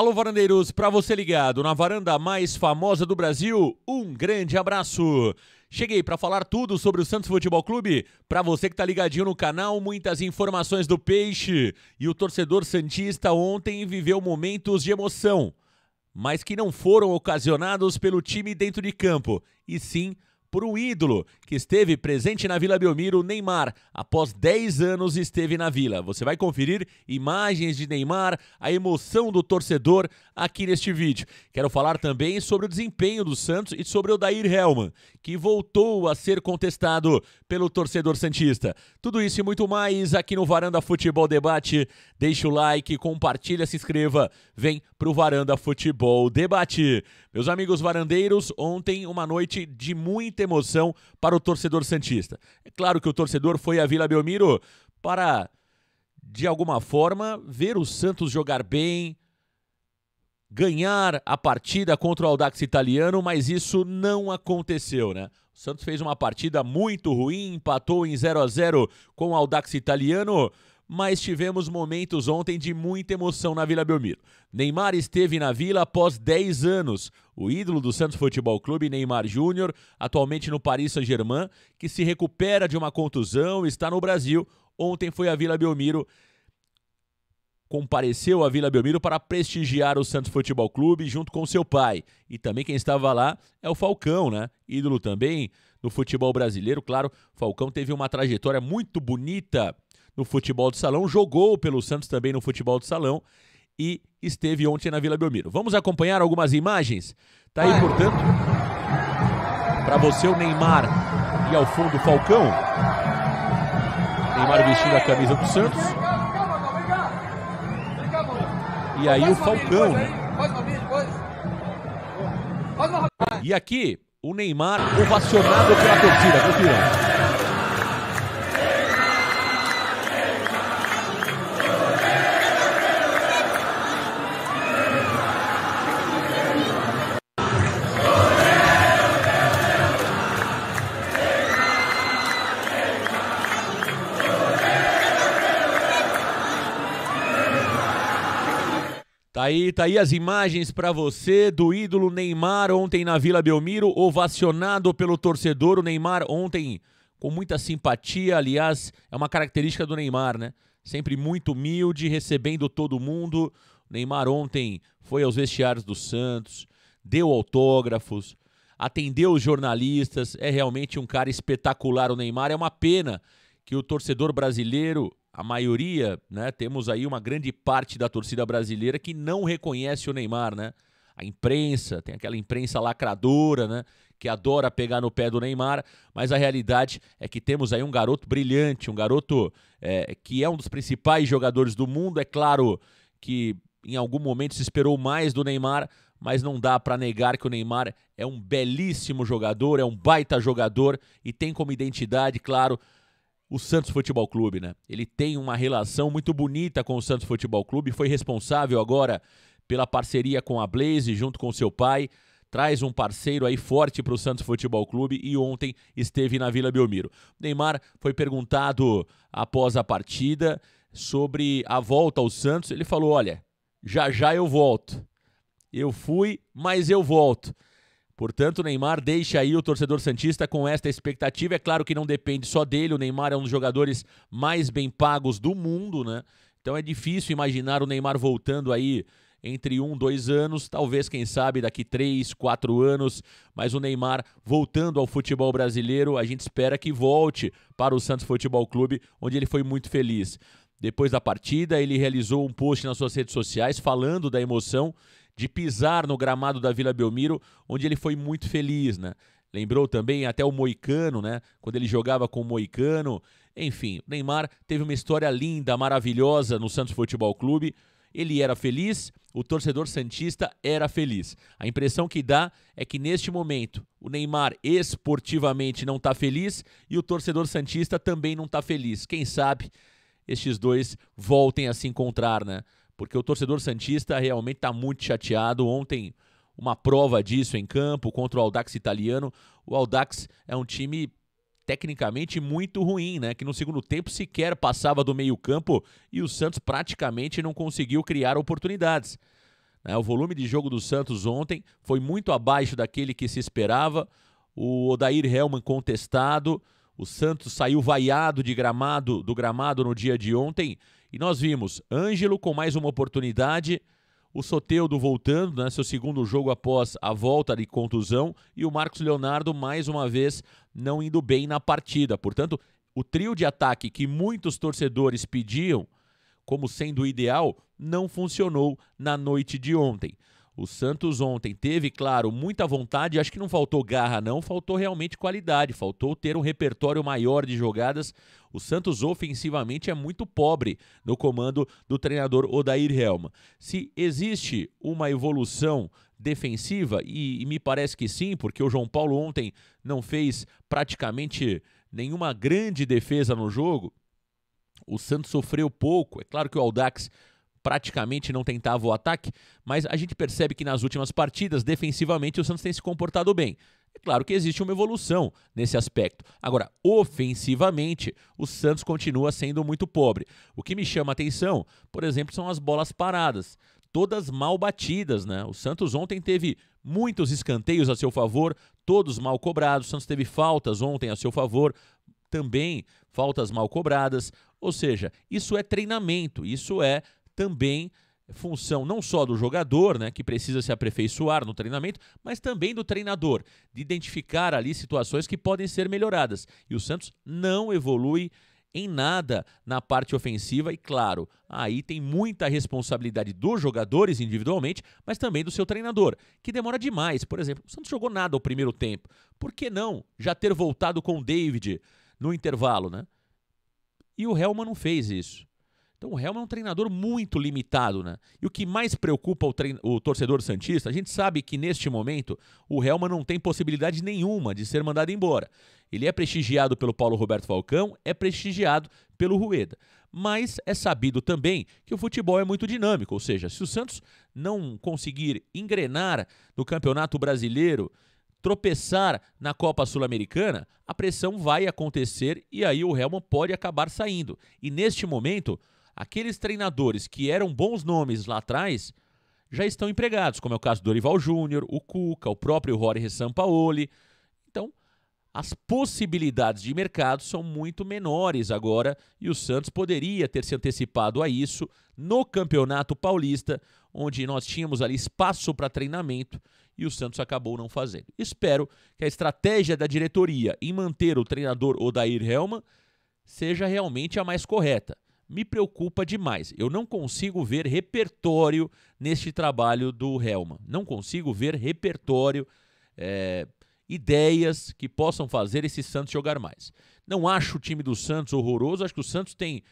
Alô, varandeiros, para você ligado na varanda mais famosa do Brasil, um grande abraço. Cheguei para falar tudo sobre o Santos Futebol Clube. Para você que está ligadinho no canal, muitas informações do peixe. E o torcedor santista ontem viveu momentos de emoção, mas que não foram ocasionados pelo time dentro de campo, e sim por um ídolo que esteve presente na Vila Belmiro, Neymar. Após 10 anos esteve na Vila. Você vai conferir imagens de Neymar, a emoção do torcedor aqui neste vídeo. Quero falar também sobre o desempenho do Santos e sobre o Dair Helman, que voltou a ser contestado pelo torcedor santista. Tudo isso e muito mais aqui no Varanda Futebol Debate. Deixa o like, compartilha, se inscreva. Vem pro Varanda Futebol Debate. Meus amigos varandeiros, ontem uma noite de muita muita emoção para o torcedor Santista. É claro que o torcedor foi a Vila Belmiro para, de alguma forma, ver o Santos jogar bem, ganhar a partida contra o Audax italiano, mas isso não aconteceu, né? O Santos fez uma partida muito ruim, empatou em 0 a 0 com o Audax italiano mas tivemos momentos ontem de muita emoção na Vila Belmiro. Neymar esteve na Vila após 10 anos. O ídolo do Santos Futebol Clube, Neymar Júnior, atualmente no Paris Saint-Germain, que se recupera de uma contusão, está no Brasil. Ontem foi à Vila Belmiro compareceu à Vila Belmiro para prestigiar o Santos Futebol Clube junto com seu pai. E também quem estava lá é o Falcão, né? Ídolo também no futebol brasileiro. Claro, Falcão teve uma trajetória muito bonita no futebol de salão, jogou pelo Santos também no futebol de salão e esteve ontem na Vila Belmiro. Vamos acompanhar algumas imagens? Tá aí, portanto, para você o Neymar e ao fundo o Falcão. Neymar vestindo a camisa do Santos. E aí o Falcão. E aqui o Neymar ovacionado pela torcida, confiram. Tá aí, tá aí as imagens para você do ídolo Neymar ontem na Vila Belmiro, ovacionado pelo torcedor. O Neymar ontem com muita simpatia, aliás, é uma característica do Neymar, né? Sempre muito humilde, recebendo todo mundo. O Neymar ontem foi aos vestiários do Santos, deu autógrafos, atendeu os jornalistas. É realmente um cara espetacular o Neymar. É uma pena que o torcedor brasileiro a maioria, né, temos aí uma grande parte da torcida brasileira que não reconhece o Neymar, né? A imprensa, tem aquela imprensa lacradora, né, que adora pegar no pé do Neymar, mas a realidade é que temos aí um garoto brilhante, um garoto é, que é um dos principais jogadores do mundo. É claro que em algum momento se esperou mais do Neymar, mas não dá para negar que o Neymar é um belíssimo jogador, é um baita jogador e tem como identidade, claro, o Santos Futebol Clube, né? Ele tem uma relação muito bonita com o Santos Futebol Clube, foi responsável agora pela parceria com a Blaze, junto com seu pai, traz um parceiro aí forte para o Santos Futebol Clube e ontem esteve na Vila Belmiro. Neymar foi perguntado após a partida sobre a volta ao Santos. Ele falou: Olha, já já eu volto. Eu fui, mas eu volto. Portanto, Neymar deixa aí o torcedor Santista com esta expectativa. É claro que não depende só dele, o Neymar é um dos jogadores mais bem pagos do mundo, né? Então é difícil imaginar o Neymar voltando aí entre um, dois anos, talvez, quem sabe, daqui três, quatro anos. Mas o Neymar voltando ao futebol brasileiro, a gente espera que volte para o Santos Futebol Clube, onde ele foi muito feliz. Depois da partida, ele realizou um post nas suas redes sociais falando da emoção de pisar no gramado da Vila Belmiro, onde ele foi muito feliz, né? Lembrou também até o Moicano, né? Quando ele jogava com o Moicano. Enfim, o Neymar teve uma história linda, maravilhosa no Santos Futebol Clube. Ele era feliz, o torcedor santista era feliz. A impressão que dá é que neste momento o Neymar esportivamente não está feliz e o torcedor santista também não está feliz. Quem sabe estes dois voltem a se encontrar, né? porque o torcedor Santista realmente está muito chateado. Ontem, uma prova disso em campo contra o Aldax italiano. O Aldax é um time tecnicamente muito ruim, né? Que no segundo tempo sequer passava do meio-campo e o Santos praticamente não conseguiu criar oportunidades. Né? O volume de jogo do Santos ontem foi muito abaixo daquele que se esperava. O Odair Helman contestado. O Santos saiu vaiado de gramado do gramado no dia de ontem e nós vimos Ângelo com mais uma oportunidade, o Soteudo voltando, né, seu segundo jogo após a volta de contusão, e o Marcos Leonardo mais uma vez não indo bem na partida. Portanto, o trio de ataque que muitos torcedores pediam como sendo o ideal não funcionou na noite de ontem. O Santos ontem teve, claro, muita vontade, acho que não faltou garra, não, faltou realmente qualidade, faltou ter um repertório maior de jogadas. O Santos ofensivamente é muito pobre no comando do treinador Odair Helma. Se existe uma evolução defensiva, e, e me parece que sim, porque o João Paulo ontem não fez praticamente nenhuma grande defesa no jogo, o Santos sofreu pouco. É claro que o Aldax praticamente não tentava o ataque, mas a gente percebe que nas últimas partidas, defensivamente, o Santos tem se comportado bem. É claro que existe uma evolução nesse aspecto. Agora, ofensivamente, o Santos continua sendo muito pobre. O que me chama atenção, por exemplo, são as bolas paradas, todas mal batidas, né? O Santos ontem teve muitos escanteios a seu favor, todos mal cobrados. O Santos teve faltas ontem a seu favor, também faltas mal cobradas. Ou seja, isso é treinamento, isso é também função não só do jogador, né, que precisa se aperfeiçoar no treinamento, mas também do treinador, de identificar ali situações que podem ser melhoradas. E o Santos não evolui em nada na parte ofensiva e claro, aí tem muita responsabilidade dos jogadores individualmente, mas também do seu treinador, que demora demais. Por exemplo, o Santos jogou nada ao primeiro tempo. Por que não já ter voltado com o David no intervalo, né? E o Helman não fez isso. Então o Helma é um treinador muito limitado, né? E o que mais preocupa o, trein... o torcedor Santista, a gente sabe que neste momento o Helma não tem possibilidade nenhuma de ser mandado embora. Ele é prestigiado pelo Paulo Roberto Falcão, é prestigiado pelo Rueda. Mas é sabido também que o futebol é muito dinâmico, ou seja, se o Santos não conseguir engrenar no Campeonato Brasileiro, tropeçar na Copa Sul-Americana, a pressão vai acontecer e aí o Helman pode acabar saindo. E neste momento, aqueles treinadores que eram bons nomes lá atrás já estão empregados, como é o caso do Dorival Júnior, o Cuca, o próprio Jorge Sampaoli. Então, as possibilidades de mercado são muito menores agora e o Santos poderia ter se antecipado a isso no Campeonato Paulista, onde nós tínhamos ali espaço para treinamento e o Santos acabou não fazendo. Espero que a estratégia da diretoria em manter o treinador Odair Helman seja realmente a mais correta me preocupa demais. Eu não consigo ver repertório neste trabalho do Helma. Não consigo ver repertório, é, ideias que possam fazer esse Santos jogar mais. Não acho o time do Santos horroroso. Acho que o Santos tem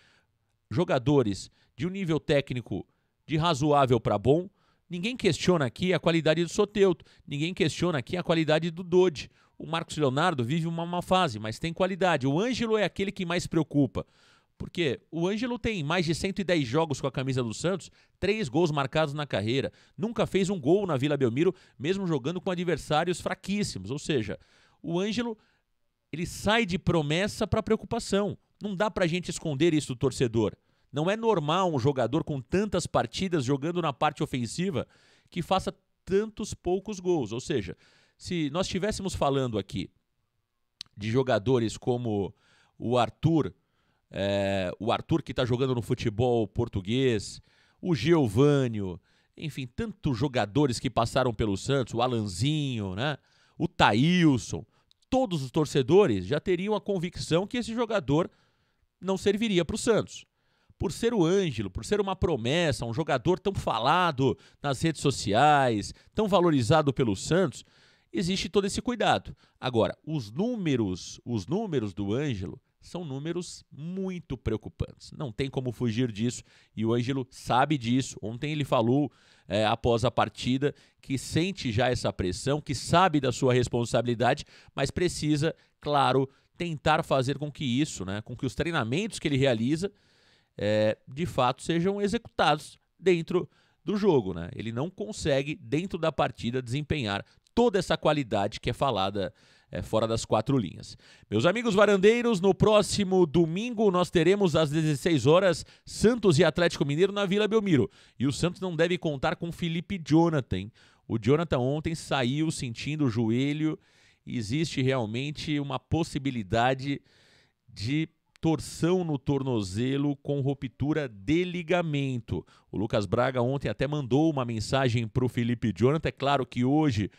jogadores de um nível técnico de razoável para bom. Ninguém questiona aqui a qualidade do Soteuto, ninguém questiona aqui a qualidade do Dodge. O Marcos Leonardo vive uma má fase, mas tem qualidade. O Ângelo é aquele que mais preocupa. Porque o Ângelo tem mais de 110 jogos com a camisa do Santos, três gols marcados na carreira, nunca fez um gol na Vila Belmiro, mesmo jogando com adversários fraquíssimos. Ou seja, o Ângelo ele sai de promessa para preocupação. Não dá para a gente esconder isso do torcedor. Não é normal um jogador com tantas partidas jogando na parte ofensiva que faça tantos poucos gols. Ou seja, se nós estivéssemos falando aqui de jogadores como o Arthur, é, o Arthur que está jogando no futebol português, o Geovânio, enfim, tantos jogadores que passaram pelo Santos, o Alanzinho, né? o Taílson, todos os torcedores já teriam a convicção que esse jogador não serviria para o Santos. Por ser o Ângelo, por ser uma promessa, um jogador tão falado nas redes sociais, tão valorizado pelo Santos, existe todo esse cuidado. Agora, os números, os números do Ângelo são números muito preocupantes. Não tem como fugir disso e o Ângelo sabe disso. Ontem ele falou é, após a partida que sente já essa pressão, que sabe da sua responsabilidade, mas precisa, claro, tentar fazer com que isso, né, com que os treinamentos que ele realiza, é, de fato sejam executados dentro do jogo. Né? Ele não consegue, dentro da partida, desempenhar toda essa qualidade que é falada é, fora das quatro linhas. Meus amigos varandeiros, no próximo domingo nós teremos às 16 horas Santos e Atlético Mineiro na Vila Belmiro. E o Santos não deve contar com Felipe Jonathan. O Jonathan ontem saiu sentindo o joelho. Existe realmente uma possibilidade de torção no tornozelo com ruptura de ligamento. O Lucas Braga ontem até mandou uma mensagem para o Felipe Jonathan. É claro que hoje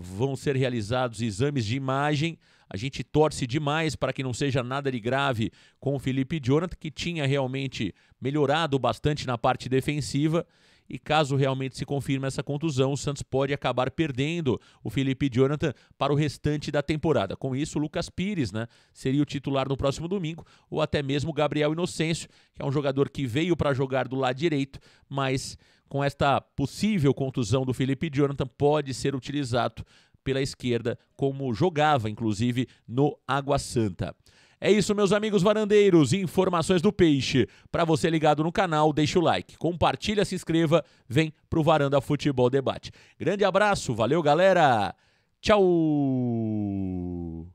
vão ser realizados exames de imagem. A gente torce demais para que não seja nada de grave com o Felipe Jonathan, que tinha realmente melhorado bastante na parte defensiva. E caso realmente se confirme essa contusão, o Santos pode acabar perdendo o Felipe Jonathan para o restante da temporada. Com isso, o Lucas Pires né, seria o titular no próximo domingo, ou até mesmo o Gabriel Inocêncio, que é um jogador que veio para jogar do lado direito, mas com esta possível contusão do Felipe Jonathan, pode ser utilizado pela esquerda, como jogava, inclusive, no Água Santa. É isso, meus amigos varandeiros. Informações do peixe. Para você ligado no canal, deixa o like, compartilha, se inscreva, vem pro Varanda Futebol Debate. Grande abraço, valeu, galera. Tchau.